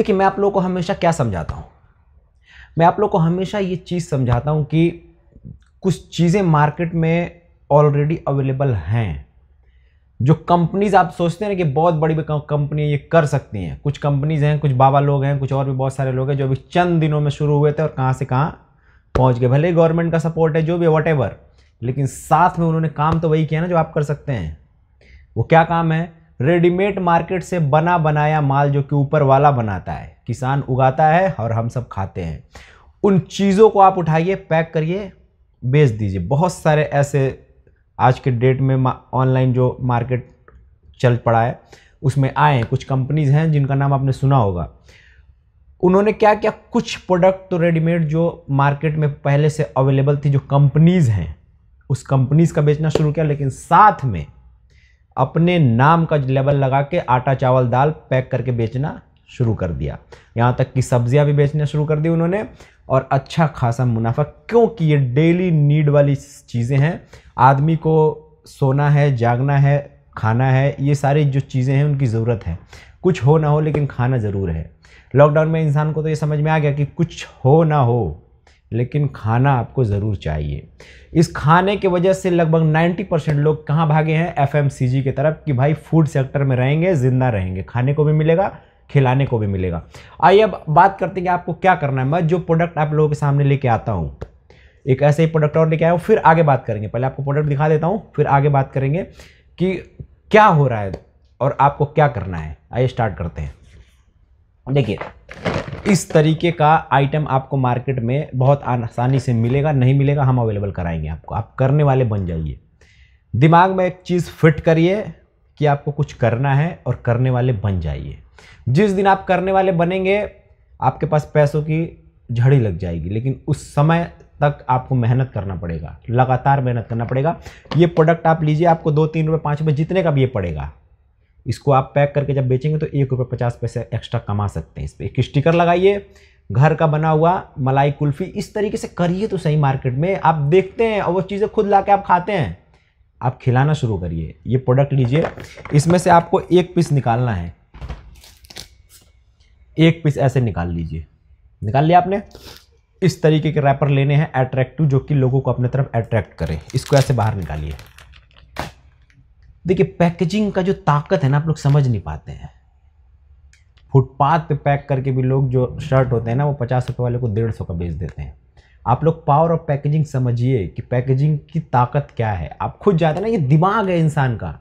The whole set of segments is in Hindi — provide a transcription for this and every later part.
देखिए मैं आप लोगों को हमेशा क्या समझाता हूँ मैं आप लोग को हमेशा ये चीज़ समझाता हूँ कि कुछ चीज़ें मार्केट में ऑलरेडी अवेलेबल हैं जो कंपनीज आप सोचते हैं ना कि बहुत बड़ी कंपनी ये कर सकती हैं कुछ कंपनीज हैं कुछ बाबा लोग हैं कुछ और भी बहुत सारे लोग हैं जो अभी चंद दिनों में शुरू हुए थे और कहाँ से कहाँ पहुँच गए भले ही गवर्नमेंट का सपोर्ट है जो भी वट लेकिन साथ में उन्होंने काम तो वही किया ना जो आप कर सकते हैं वो क्या काम है रेडीमेड मार्केट से बना बनाया माल जो कि ऊपर वाला बनाता है किसान उगाता है और हम सब खाते हैं उन चीज़ों को आप उठाइए पैक करिए बेच दीजिए बहुत सारे ऐसे आज के डेट में ऑनलाइन जो मार्केट चल पड़ा है उसमें आए हैं कुछ कंपनीज़ हैं जिनका नाम आपने सुना होगा उन्होंने क्या क्या कुछ प्रोडक्ट तो रेडीमेड जो मार्केट में पहले से अवेलेबल थी जो कंपनीज़ हैं उस कंपनीज़ का बेचना शुरू किया लेकिन साथ में अपने नाम का लेबल लगा के आटा चावल दाल पैक करके बेचना शुरू कर दिया यहाँ तक कि सब्जियाँ भी बेचना शुरू कर दी उन्होंने और अच्छा खासा मुनाफा क्योंकि ये डेली नीड वाली चीज़ें हैं आदमी को सोना है जागना है खाना है ये सारी जो चीज़ें हैं उनकी ज़रूरत है कुछ हो ना हो लेकिन खाना ज़रूर है लॉकडाउन में इंसान को तो ये समझ में आ गया कि कुछ हो ना हो लेकिन खाना आपको ज़रूर चाहिए इस खाने की वजह से लगभग 90 परसेंट लोग कहाँ भागे हैं एफएमसीजी की तरफ कि भाई फूड सेक्टर में रहेंगे ज़िंदा रहेंगे खाने को भी मिलेगा खिलाने को भी मिलेगा आइए अब बात करते हैं कि आपको क्या करना है मैं जो प्रोडक्ट आप लोगों के सामने लेके आता हूँ एक ऐसे ही प्रोडक्ट और लेके आया हूँ फिर आगे बात करेंगे पहले आपको प्रोडक्ट दिखा देता हूँ फिर आगे बात करेंगे कि क्या हो रहा है और आपको क्या करना है आइए स्टार्ट करते हैं देखिए इस तरीके का आइटम आपको मार्केट में बहुत आसानी से मिलेगा नहीं मिलेगा हम अवेलेबल कराएंगे आपको आप करने वाले बन जाइए दिमाग में एक चीज़ फिट करिए कि आपको कुछ करना है और करने वाले बन जाइए जिस दिन आप करने वाले बनेंगे आपके पास पैसों की झड़ी लग जाएगी लेकिन उस समय तक आपको मेहनत करना पड़ेगा लगातार मेहनत करना पड़ेगा ये प्रोडक्ट आप लीजिए आपको दो तीन रुपये पाँच रुपये जितने का भी ये पड़ेगा इसको आप पैक करके जब बेचेंगे तो एक रुपये पचास पैसे एक्स्ट्रा कमा सकते हैं इस पर एक स्टिकर लगाइए घर का बना हुआ मलाई कुल्फ़ी इस तरीके से करिए तो सही मार्केट में आप देखते हैं और वो चीज़ें खुद ला आप खाते हैं आप खिलाना शुरू करिए ये प्रोडक्ट लीजिए इसमें से आपको एक पीस निकालना है एक पीस ऐसे निकाल लीजिए निकाल लिया आपने इस तरीके के रैपर लेने हैं अट्रैक्टिव जो कि लोगों को अपने तरफ अट्रैक्ट करें इसको ऐसे बाहर निकालिए देखिए पैकेजिंग का जो ताकत है ना आप लोग समझ नहीं पाते हैं फुटपाथ पे पैक करके भी लोग जो शर्ट होते हैं ना वो पचास रुपये वाले को डेढ़ सौ का बेच देते हैं आप लोग पावर ऑफ पैकेजिंग समझिए कि पैकेजिंग की ताकत क्या है आप खुद जाते हैं ना ये दिमाग है इंसान का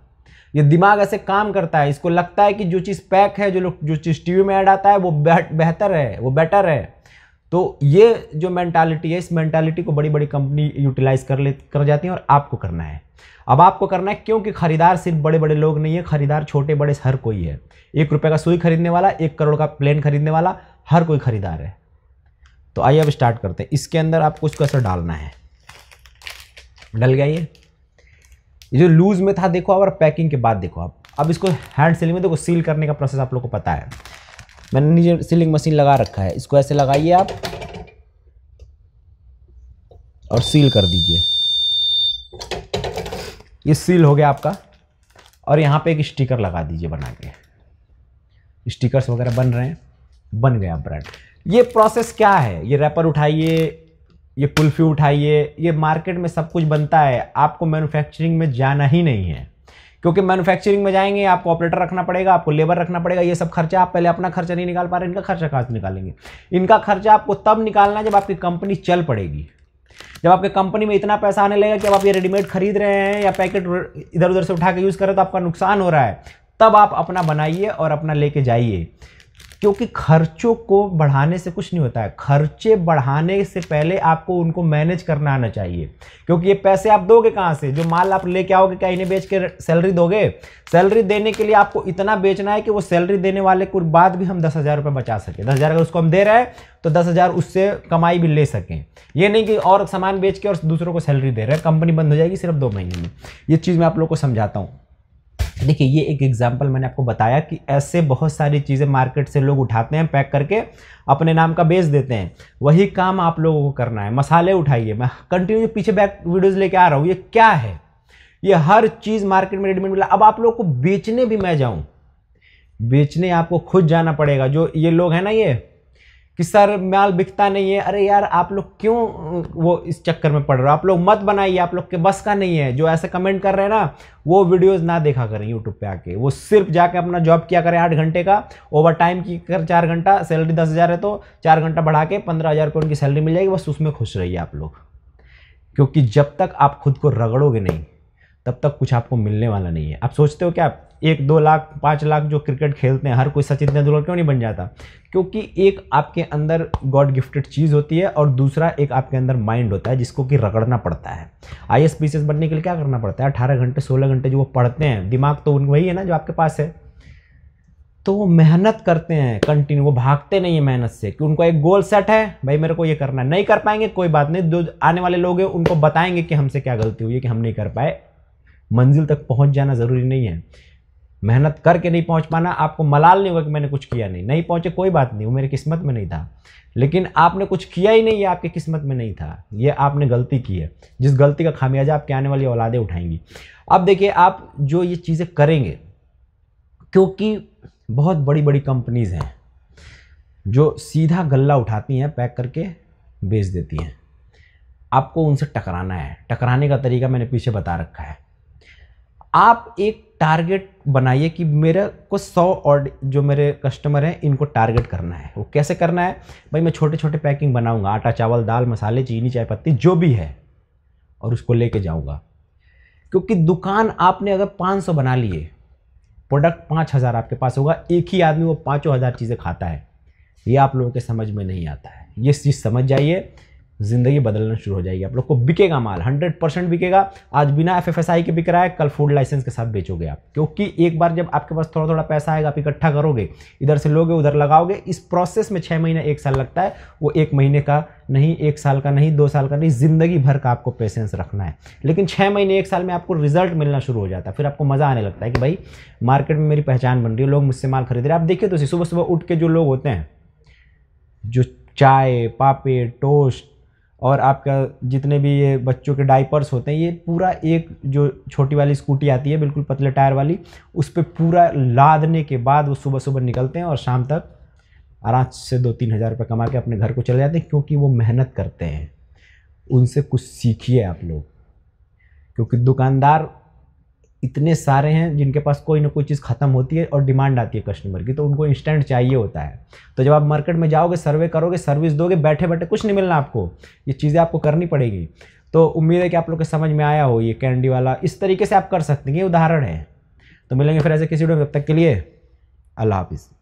ये दिमाग ऐसे काम करता है इसको लगता है कि जो चीज़ पैक है जो लोग जो चीज़ टीवी में ऐड आता है वो बेहतर है वो बेटर है तो ये जो मैंटालिटी है इस मैंटालिटी को बड़ी बड़ी कंपनी यूटिलाइज कर ले कर जाती है और आपको करना है अब आपको करना है क्योंकि खरीदार सिर्फ बड़े बड़े लोग नहीं है खरीदार छोटे बड़े हर कोई है एक रुपये का सुई खरीदने वाला एक करोड़ का प्लेन खरीदने वाला हर कोई खरीदार है तो आइए अब स्टार्ट करते हैं इसके अंदर आपको उसको असर डालना है डल गया ये ये जो लूज में था देखो और पैकिंग के बाद देखो आप अब इसको हैंड सेलिंग में देखो सील करने का प्रोसेस आप लोग को पता है मैंने नीचे सीलिंग मशीन लगा रखा है इसको ऐसे लगाइए आप और सील कर दीजिए ये सील हो गया आपका और यहाँ पे एक स्टिकर लगा दीजिए बना के स्टिकर्स वगैरह बन रहे हैं बन गया ब्रांड ये प्रोसेस क्या है ये रैपर उठाइए ये कुल्फी उठाइए ये मार्केट में सब कुछ बनता है आपको मैन्युफैक्चरिंग में जाना ही नहीं है क्योंकि मैनुफैक्चरिंग में जाएंगे आपको ऑपरेटर रखना पड़ेगा आपको लेबर रखना पड़ेगा ये सब खर्चा आप पहले अपना खर्चा नहीं निकाल पा रहे इनका खर्चा कहाँ से निकालेंगे इनका खर्चा आपको तब निकालना जब आपकी कंपनी चल पड़ेगी जब आपके कंपनी में इतना पैसा आने लगेगा कि अब आप ये रेडीमेड खरीद रहे हैं या पैकेट इधर उधर से उठा के यूज़ करें तो आपका नुकसान हो रहा है तब आप अपना बनाइए और अपना लेके जाइए क्योंकि खर्चों को बढ़ाने से कुछ नहीं होता है खर्चे बढ़ाने से पहले आपको उनको मैनेज करना आना चाहिए क्योंकि ये पैसे आप दोगे कहाँ से जो माल आप लेके आओगे क्या इन्हें बेच के सैलरी दोगे सैलरी देने के लिए आपको इतना बेचना है कि वो सैलरी देने वाले को बाद भी हम दस हज़ार रुपये बचा सकें दस हज़ार अगर उसको हम दे रहे हैं तो दस हज़ार उससे कमाई भी ले सकें ये नहीं कि और सामान बेच के और दूसरों को सैलरी दे रहे हैं कंपनी बंद हो जाएगी सिर्फ दो महीने में ये चीज़ मैं आप लोग को समझाता हूँ देखिए ये एक एग्जाम्पल मैंने आपको बताया कि ऐसे बहुत सारी चीज़ें मार्केट से लोग उठाते हैं पैक करके अपने नाम का बेच देते हैं वही काम आप लोगों को करना है मसाले उठाइए मैं कंटिन्यू पीछे बैक वीडियोज़ लेके आ रहा हूँ ये क्या है ये हर चीज़ मार्केट में रेडीमेड मिला अब आप लोग को बेचने भी मैं जाऊँ बेचने आपको खुद जाना पड़ेगा जो ये लोग हैं ना ये कि सर माल बिकता नहीं है अरे यार आप लोग क्यों वो इस चक्कर में पड़ रहे हो आप लोग मत बनाइए आप लोग के बस का नहीं है जो ऐसे कमेंट कर रहे हैं ना वो वीडियोस ना देखा करें यूट्यूब पे आके वो सिर्फ जाके अपना जॉब किया करें आठ घंटे का ओवर टाइम की कर चार घंटा सैलरी दस हज़ार है तो चार घंटा बढ़ा के पंद्रह हज़ार रुपये उनकी सैलरी मिल जाएगी बस उसमें खुश रहिए आप लोग क्योंकि जब तक आप खुद को रगड़ोगे नहीं तब तक कुछ आपको मिलने वाला नहीं है आप सोचते हो क्या एक दो लाख पाँच लाख जो क्रिकेट खेलते हैं हर कोई सचिन तेंदुलकर क्यों नहीं बन जाता क्योंकि एक आपके अंदर गॉड गिफ्टेड चीज़ होती है और दूसरा एक आपके अंदर माइंड होता है जिसको कि रगड़ना पड़ता है आई एस बनने के लिए क्या करना पड़ता है अठारह घंटे सोलह घंटे जो वो पढ़ते हैं दिमाग तो उन वही है ना जो आपके पास है तो वो मेहनत करते हैं कंटिन्यू वो भागते नहीं है मेहनत से कि उनको एक गोल सेट है भाई मेरे को ये करना है नहीं कर पाएंगे कोई बात नहीं जो आने वाले लोग हैं उनको बताएंगे कि हमसे क्या गलती हुई है कि हम नहीं कर पाए मंजिल तक पहुंच जाना ज़रूरी नहीं है मेहनत करके नहीं पहुंच पाना आपको मलाल नहीं होगा कि मैंने कुछ किया नहीं नहीं पहुंचे कोई बात नहीं वो मेरी किस्मत में नहीं था लेकिन आपने कुछ किया ही नहीं ये आपकी किस्मत में नहीं था ये आपने गलती की है जिस गलती का खामियाजा आपके आने वाली औलादें उठाएंगी अब देखिए आप जो ये चीज़ें करेंगे क्योंकि बहुत बड़ी बड़ी कंपनीज़ हैं जो सीधा गला उठाती हैं पैक करके बेच देती हैं आपको उनसे टकराना है टकराने का तरीका मैंने पीछे बता रखा है आप एक टारगेट बनाइए कि मेरे को सौ और जो मेरे कस्टमर हैं इनको टारगेट करना है वो कैसे करना है भाई मैं छोटे छोटे पैकिंग बनाऊंगा आटा चावल दाल मसाले चीनी चाय पत्ती जो भी है और उसको लेके जाऊंगा क्योंकि दुकान आपने अगर 500 बना लिए प्रोडक्ट पाँच हज़ार आपके पास होगा एक ही आदमी वो पाँचों हज़ार चीज़ें खाता है ये आप लोगों के समझ में नहीं आता है ये चीज़ समझ जाइए ज़िंदगी बदलना शुरू हो जाएगी आप लोग को बिकेगा माल 100 परसेंट बिकेगा आज बिना एफ एफ के बिक रहा है कल फूड लाइसेंस के साथ बेचोगे आप क्योंकि एक बार जब आपके पास थोड़ा थोड़ा पैसा आएगा आप इकट्ठा करोगे इधर से लोगे उधर लगाओगे इस प्रोसेस में छः महीने एक साल लगता है वो एक महीने का नहीं एक साल का नहीं दो साल का नहीं ज़िंदगी भर का आपको पेशेंस रखना है लेकिन छः महीने एक साल में आपको रिजल्ट मिलना शुरू हो जाता है फिर आपको मज़ा आने लगता है कि भाई मार्केट में मेरी पहचान बन रही है लोग मुझसे माल खरीद रहे हैं आप देखिए तो सुबह सुबह उठ के जो लोग होते हैं जो चाय पापे टोस्ट और आपका जितने भी ये बच्चों के डाइपर्स होते हैं ये पूरा एक जो छोटी वाली स्कूटी आती है बिल्कुल पतले टायर वाली उस पर पूरा लादने के बाद वो सुबह सुबह निकलते हैं और शाम तक आराम से दो तीन हज़ार रुपये कमा के अपने घर को चले जाते हैं क्योंकि वो मेहनत करते हैं उनसे कुछ सीखिए आप लोग क्योंकि दुकानदार इतने सारे हैं जिनके पास कोई ना कोई चीज़ ख़त्म होती है और डिमांड आती है कस्टमर की तो उनको इंस्टेंट चाहिए होता है तो जब आप मार्केट में जाओगे सर्वे करोगे सर्विस दोगे बैठे बैठे कुछ नहीं मिलना आपको ये चीज़ें आपको करनी पड़ेगी तो उम्मीद है कि आप लोग के समझ में आया हो ये कैंडी वाला इस तरीके से आप कर सकते हैं ये उदाहरण है तो मिलेंगे फिर ऐसे किसी वीडियो में तब तक के लिए अल्लाह हाफिज़